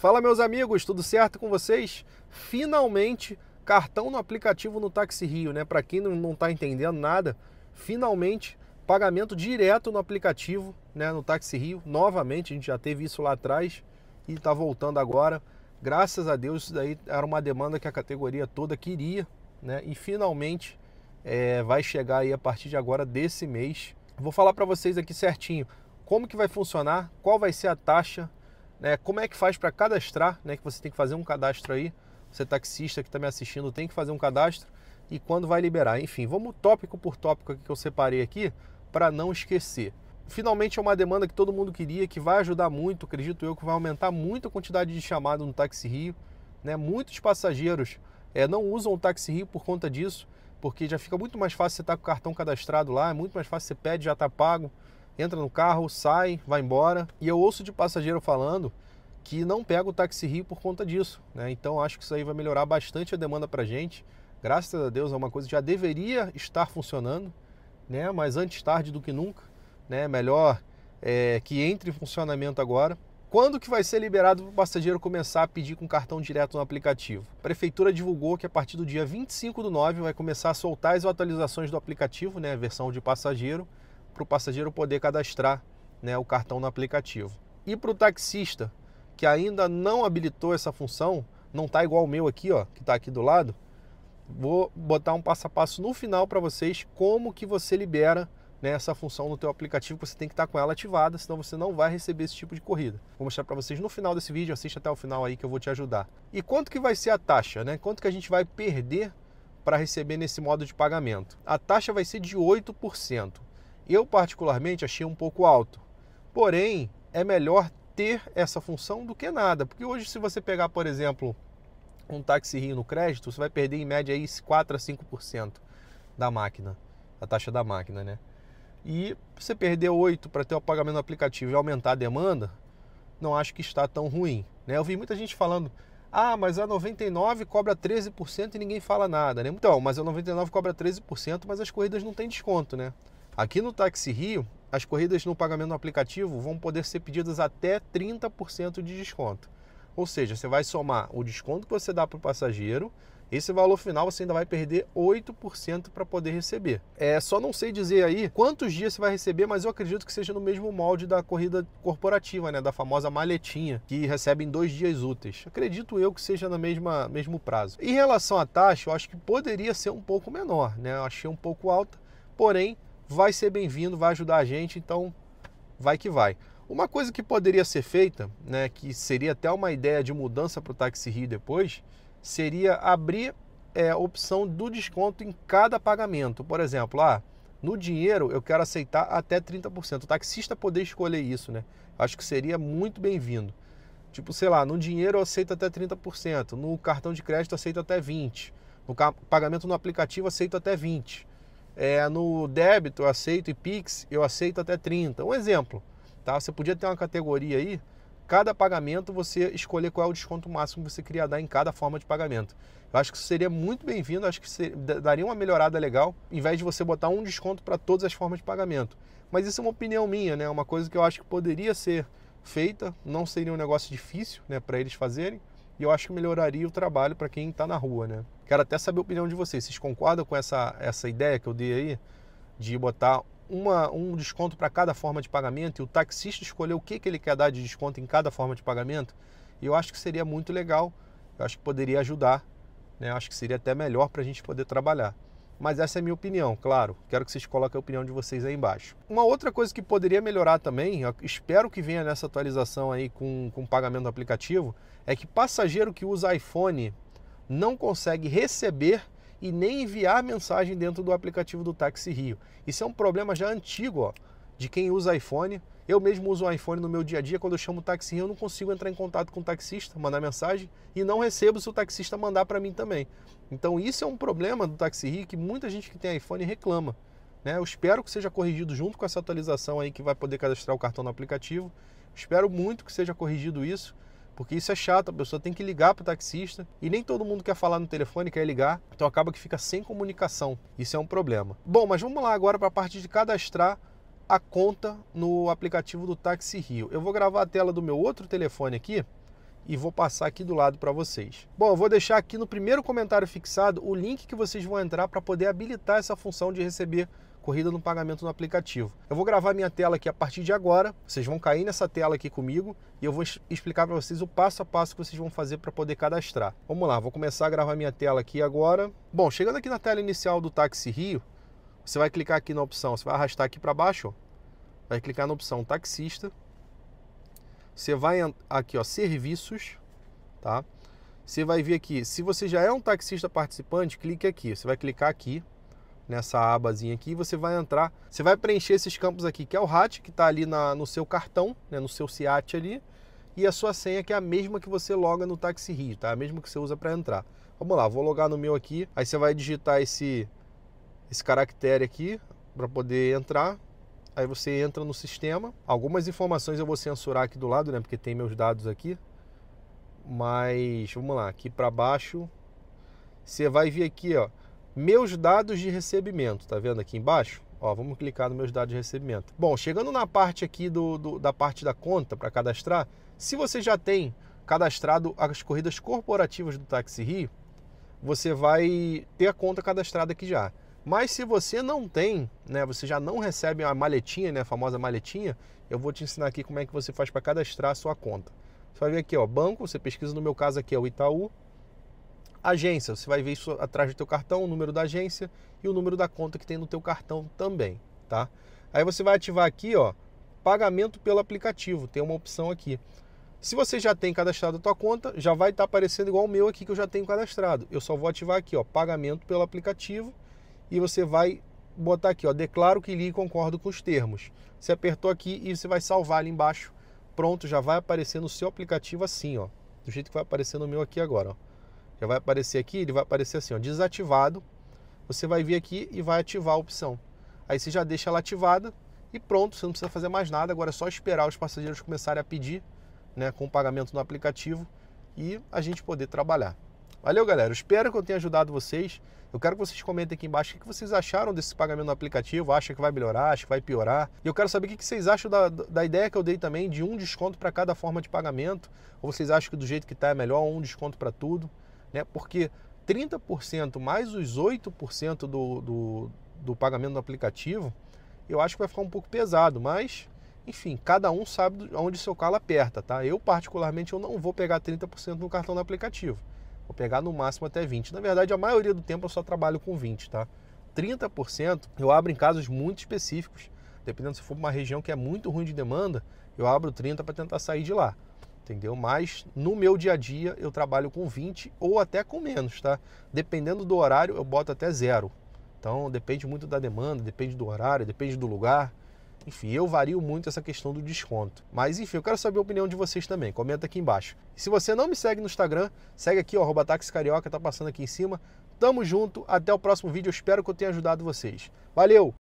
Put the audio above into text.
Fala meus amigos, tudo certo com vocês? Finalmente, cartão no aplicativo no Táxi Rio, né? Para quem não está entendendo nada, finalmente pagamento direto no aplicativo, né, no Táxi Rio. Novamente, a gente já teve isso lá atrás e está voltando agora. Graças a Deus, isso daí era uma demanda que a categoria toda queria, né? E finalmente é, vai chegar aí a partir de agora desse mês. Vou falar para vocês aqui certinho como que vai funcionar, qual vai ser a taxa né? Como é que faz para cadastrar, né? que você tem que fazer um cadastro aí, você é taxista que está me assistindo tem que fazer um cadastro e quando vai liberar. Enfim, vamos tópico por tópico que eu separei aqui para não esquecer. Finalmente é uma demanda que todo mundo queria, que vai ajudar muito, acredito eu, que vai aumentar muito a quantidade de chamado no Táxi Rio. Né? Muitos passageiros é, não usam o Táxi Rio por conta disso, porque já fica muito mais fácil você estar tá com o cartão cadastrado lá, é muito mais fácil você pede, já está pago entra no carro, sai, vai embora. E eu ouço de passageiro falando que não pega o táxi Rio por conta disso. Né? Então acho que isso aí vai melhorar bastante a demanda para gente. Graças a Deus é uma coisa que já deveria estar funcionando, né? mas antes tarde do que nunca. Né? Melhor é, que entre em funcionamento agora. Quando que vai ser liberado para o passageiro começar a pedir com cartão direto no aplicativo? A prefeitura divulgou que a partir do dia 25 do 9 vai começar a soltar as atualizações do aplicativo, né, a versão de passageiro, para o passageiro poder cadastrar né, o cartão no aplicativo. E para o taxista que ainda não habilitou essa função, não está igual o meu aqui, ó, que está aqui do lado, vou botar um passo a passo no final para vocês como que você libera né, essa função no teu aplicativo, você tem que estar tá com ela ativada, senão você não vai receber esse tipo de corrida. Vou mostrar para vocês no final desse vídeo, assiste até o final aí que eu vou te ajudar. E quanto que vai ser a taxa, né? Quanto que a gente vai perder para receber nesse modo de pagamento? A taxa vai ser de 8%. Eu, particularmente, achei um pouco alto. Porém, é melhor ter essa função do que nada, porque hoje, se você pegar, por exemplo, um táxi Rio no crédito, você vai perder em média aí 4 a 5% da máquina, a taxa da máquina, né? E você perder 8 para ter o pagamento no aplicativo e aumentar a demanda, não acho que está tão ruim, né? Eu vi muita gente falando: "Ah, mas a 99 cobra 13% e ninguém fala nada", né? Então, mas a 99 cobra 13%, mas as corridas não têm desconto, né? Aqui no Taxi Rio, as corridas no pagamento no aplicativo vão poder ser pedidas até 30% de desconto. Ou seja, você vai somar o desconto que você dá para o passageiro, esse valor final você ainda vai perder 8% para poder receber. É, só não sei dizer aí quantos dias você vai receber, mas eu acredito que seja no mesmo molde da corrida corporativa, né, da famosa maletinha, que recebe em dois dias úteis. Acredito eu que seja no mesma, mesmo prazo. Em relação à taxa, eu acho que poderia ser um pouco menor, né? Eu achei um pouco alta, porém vai ser bem-vindo, vai ajudar a gente, então vai que vai. Uma coisa que poderia ser feita, né, que seria até uma ideia de mudança para o Taxi Rio depois, seria abrir é, a opção do desconto em cada pagamento. Por exemplo, ah, no dinheiro eu quero aceitar até 30%. O taxista poder escolher isso, né? Acho que seria muito bem-vindo. Tipo, sei lá, no dinheiro eu aceito até 30%, no cartão de crédito aceito até 20%, no pagamento no aplicativo aceito até 20%. É, no débito eu aceito e Pix eu aceito até 30. Um exemplo, tá? Você podia ter uma categoria aí, cada pagamento você escolher qual é o desconto máximo que você queria dar em cada forma de pagamento. Eu acho que isso seria muito bem-vindo, acho que seria, daria uma melhorada legal, em vez de você botar um desconto para todas as formas de pagamento. Mas isso é uma opinião minha, né? É uma coisa que eu acho que poderia ser feita, não seria um negócio difícil, né, para eles fazerem, e eu acho que melhoraria o trabalho para quem está na rua, né? Quero até saber a opinião de vocês. Vocês concordam com essa, essa ideia que eu dei aí de botar uma, um desconto para cada forma de pagamento e o taxista escolher o que, que ele quer dar de desconto em cada forma de pagamento? E Eu acho que seria muito legal. Eu acho que poderia ajudar. Né? Eu acho que seria até melhor para a gente poder trabalhar. Mas essa é a minha opinião, claro. Quero que vocês coloquem a opinião de vocês aí embaixo. Uma outra coisa que poderia melhorar também, espero que venha nessa atualização aí com, com pagamento do aplicativo, é que passageiro que usa iPhone não consegue receber e nem enviar mensagem dentro do aplicativo do Táxi Rio. Isso é um problema já antigo, ó, de quem usa iPhone. Eu mesmo uso o iPhone no meu dia a dia, quando eu chamo o Táxi Rio, eu não consigo entrar em contato com o taxista, mandar mensagem e não recebo se o taxista mandar para mim também. Então isso é um problema do Táxi Rio que muita gente que tem iPhone reclama. Né? Eu espero que seja corrigido junto com essa atualização aí que vai poder cadastrar o cartão no aplicativo. Espero muito que seja corrigido isso porque isso é chato, a pessoa tem que ligar para o taxista e nem todo mundo quer falar no telefone, quer ligar, então acaba que fica sem comunicação. Isso é um problema. Bom, mas vamos lá agora para a parte de cadastrar a conta no aplicativo do Taxi Rio. Eu vou gravar a tela do meu outro telefone aqui e vou passar aqui do lado para vocês. Bom, eu vou deixar aqui no primeiro comentário fixado o link que vocês vão entrar para poder habilitar essa função de receber corrida no pagamento no aplicativo. Eu vou gravar minha tela aqui a partir de agora, vocês vão cair nessa tela aqui comigo e eu vou explicar para vocês o passo a passo que vocês vão fazer para poder cadastrar. Vamos lá, vou começar a gravar minha tela aqui agora. Bom, chegando aqui na tela inicial do Táxi Rio, você vai clicar aqui na opção, você vai arrastar aqui para baixo, ó, vai clicar na opção taxista, você vai aqui ó, serviços, tá? Você vai vir aqui, se você já é um taxista participante, clique aqui, você vai clicar aqui, nessa abazinha aqui, você vai entrar, você vai preencher esses campos aqui, que é o RAT, que está ali na, no seu cartão, né, no seu SIAT ali, e a sua senha, que é a mesma que você loga no Taxi Rio, tá? A mesma que você usa para entrar. Vamos lá, vou logar no meu aqui, aí você vai digitar esse, esse caractere aqui para poder entrar, aí você entra no sistema. Algumas informações eu vou censurar aqui do lado, né, porque tem meus dados aqui, mas vamos lá, aqui para baixo, você vai vir aqui, ó, meus dados de recebimento, tá vendo aqui embaixo? Ó, vamos clicar nos meus dados de recebimento. Bom, chegando na parte aqui do, do da parte da conta para cadastrar, se você já tem cadastrado as corridas corporativas do Taxi Rio, você vai ter a conta cadastrada aqui já. Mas se você não tem, né, você já não recebe a maletinha, né, a famosa maletinha, eu vou te ensinar aqui como é que você faz para cadastrar a sua conta. Você vai vir aqui, ó, banco, você pesquisa no meu caso aqui é o Itaú, agência, você vai ver isso atrás do teu cartão, o número da agência e o número da conta que tem no teu cartão também, tá? Aí você vai ativar aqui, ó, pagamento pelo aplicativo, tem uma opção aqui. Se você já tem cadastrado a tua conta, já vai estar tá aparecendo igual o meu aqui que eu já tenho cadastrado. Eu só vou ativar aqui, ó, pagamento pelo aplicativo e você vai botar aqui, ó, declaro que li e concordo com os termos. Você apertou aqui e você vai salvar ali embaixo. Pronto, já vai aparecer no seu aplicativo assim, ó, do jeito que vai aparecer no meu aqui agora, ó. Já vai aparecer aqui, ele vai aparecer assim, ó, desativado. Você vai vir aqui e vai ativar a opção. Aí você já deixa ela ativada e pronto, você não precisa fazer mais nada. Agora é só esperar os passageiros começarem a pedir, né, com o pagamento no aplicativo e a gente poder trabalhar. Valeu, galera. Espero que eu tenha ajudado vocês. Eu quero que vocês comentem aqui embaixo o que vocês acharam desse pagamento no aplicativo. Acha que vai melhorar? Acha que vai piorar? E eu quero saber o que vocês acham da, da ideia que eu dei também de um desconto para cada forma de pagamento. Ou vocês acham que do jeito que está é melhor um desconto para tudo? né? porque 30% mais os 8% do, do, do pagamento do aplicativo, eu acho que vai ficar um pouco pesado, mas enfim, cada um sabe onde seu calo aperta, tá? Eu, particularmente, eu não vou pegar 30% no cartão do aplicativo. Vou pegar no máximo até 20%. Na verdade, a maioria do tempo eu só trabalho com 20%, tá? 30% eu abro em casos muito específicos. Dependendo se for uma região que é muito ruim de demanda, eu abro 30% para tentar sair de lá entendeu? Mas no meu dia a dia eu trabalho com 20 ou até com menos, tá? Dependendo do horário eu boto até zero. Então depende muito da demanda, depende do horário, depende do lugar. Enfim, eu vario muito essa questão do desconto. Mas enfim, eu quero saber a opinião de vocês também. Comenta aqui embaixo. E se você não me segue no Instagram, segue aqui, ó, @taxicarioca, tá passando aqui em cima. Tamo junto, até o próximo vídeo. Eu espero que eu tenha ajudado vocês. Valeu!